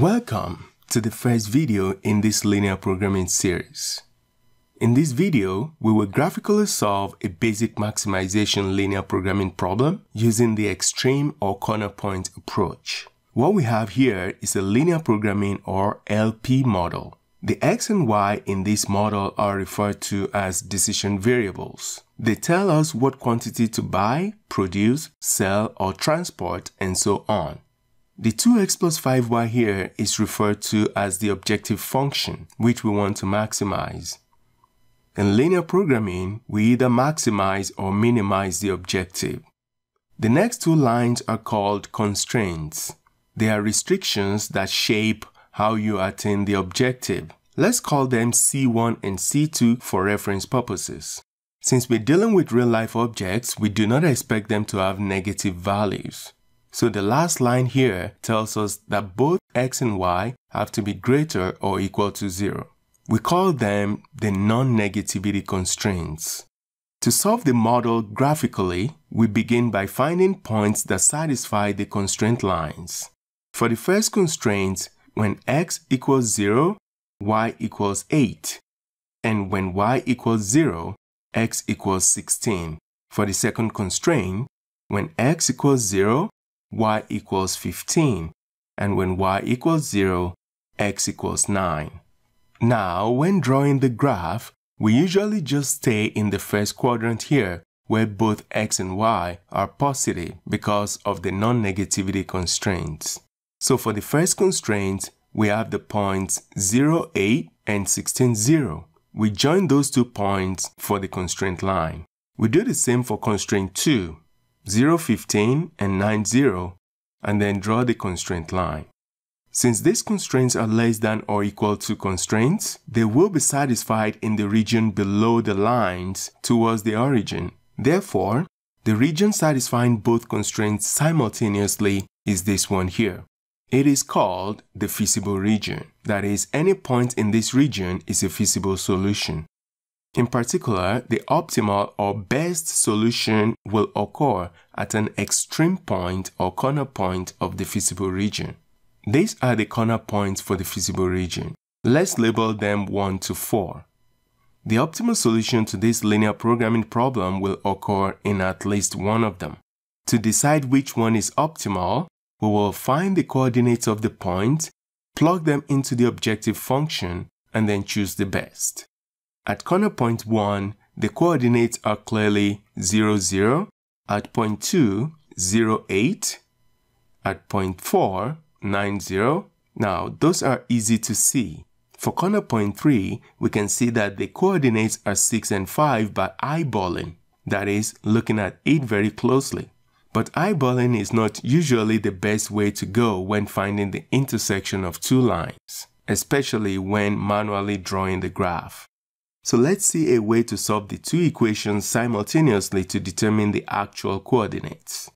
Welcome to the first video in this linear programming series. In this video, we will graphically solve a basic maximization linear programming problem using the extreme or corner point approach. What we have here is a linear programming or LP model. The x and y in this model are referred to as decision variables. They tell us what quantity to buy, produce, sell, or transport, and so on. The 2x plus 5y here is referred to as the objective function, which we want to maximize. In linear programming, we either maximize or minimize the objective. The next two lines are called constraints. They are restrictions that shape how you attain the objective. Let's call them C1 and C2 for reference purposes. Since we're dealing with real-life objects, we do not expect them to have negative values. So the last line here tells us that both x and y have to be greater or equal to 0. We call them the non-negativity constraints. To solve the model graphically, we begin by finding points that satisfy the constraint lines. For the first constraint, when x equals 0, y equals 8. And when y equals 0, x equals 16. For the second constraint, when x equals 0, y equals 15, and when y equals 0, x equals 9. Now, when drawing the graph, we usually just stay in the first quadrant here, where both x and y are positive because of the non-negativity constraints. So for the first constraint, we have the points 0, 8 and 16, 0. We join those two points for the constraint line. We do the same for constraint 2. 0, 15, and 9, 0, and then draw the constraint line. Since these constraints are less than or equal to constraints, they will be satisfied in the region below the lines towards the origin. Therefore, the region satisfying both constraints simultaneously is this one here. It is called the feasible region. That is, any point in this region is a feasible solution. In particular, the optimal or best solution will occur at an extreme point or corner point of the feasible region. These are the corner points for the feasible region. Let's label them 1 to 4. The optimal solution to this linear programming problem will occur in at least one of them. To decide which one is optimal, we will find the coordinates of the point, plug them into the objective function, and then choose the best. At corner point 1, the coordinates are clearly 0, 0. At point 2, 0, 8. At point 4, 9, 0. Now, those are easy to see. For corner point 3, we can see that the coordinates are 6 and 5 by eyeballing, that is, looking at it very closely. But eyeballing is not usually the best way to go when finding the intersection of two lines, especially when manually drawing the graph. So let's see a way to solve the two equations simultaneously to determine the actual coordinates.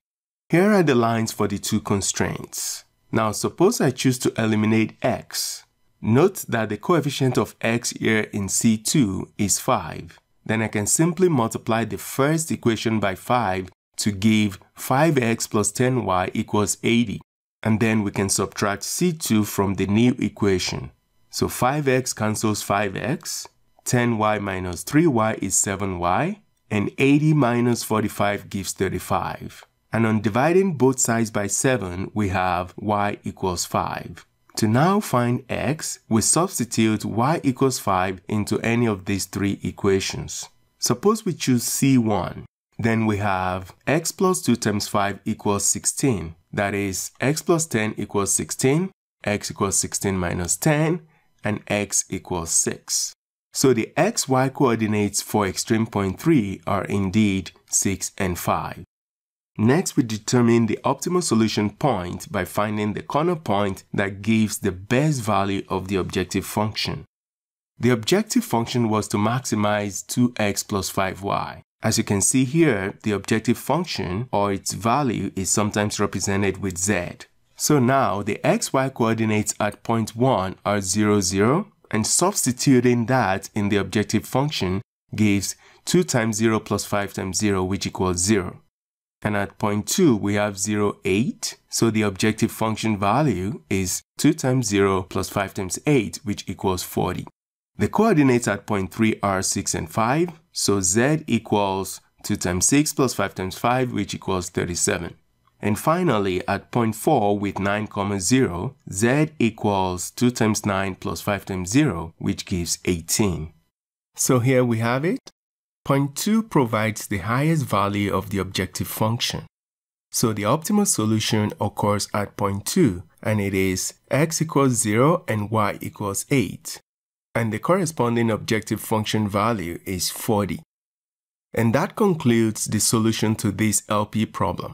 Here are the lines for the two constraints. Now suppose I choose to eliminate x. Note that the coefficient of x here in C2 is 5. Then I can simply multiply the first equation by 5 to give 5x plus 10y equals 80. And then we can subtract C2 from the new equation. So 5x cancels 5x, 10y minus 3y is 7y, and 80 minus 45 gives 35. And on dividing both sides by 7, we have y equals 5. To now find x, we substitute y equals 5 into any of these three equations. Suppose we choose C1. Then we have x plus 2 times 5 equals 16. That is, x plus 10 equals 16, x equals 16 minus 10, and x equals 6. So the xy coordinates for extreme point 3 are indeed 6 and 5. Next, we determine the optimal solution point by finding the corner point that gives the best value of the objective function. The objective function was to maximize 2x plus 5y. As you can see here, the objective function or its value is sometimes represented with z. So now the xy coordinates at point 1 are 0, 0, and substituting that in the objective function gives 2 times 0 plus 5 times 0 which equals 0. And at point 2 we have 0, 8, so the objective function value is 2 times 0 plus 5 times 8 which equals 40. The coordinates at point 3 are 6 and 5, so z equals 2 times 6 plus 5 times 5 which equals 37. And finally, at point 4 with 9 comma 0, z equals 2 times 9 plus 5 times 0, which gives 18. So here we have it. Point 2 provides the highest value of the objective function. So the optimal solution occurs at point 2 and it is x equals 0 and y equals 8. And the corresponding objective function value is 40. And that concludes the solution to this LP problem.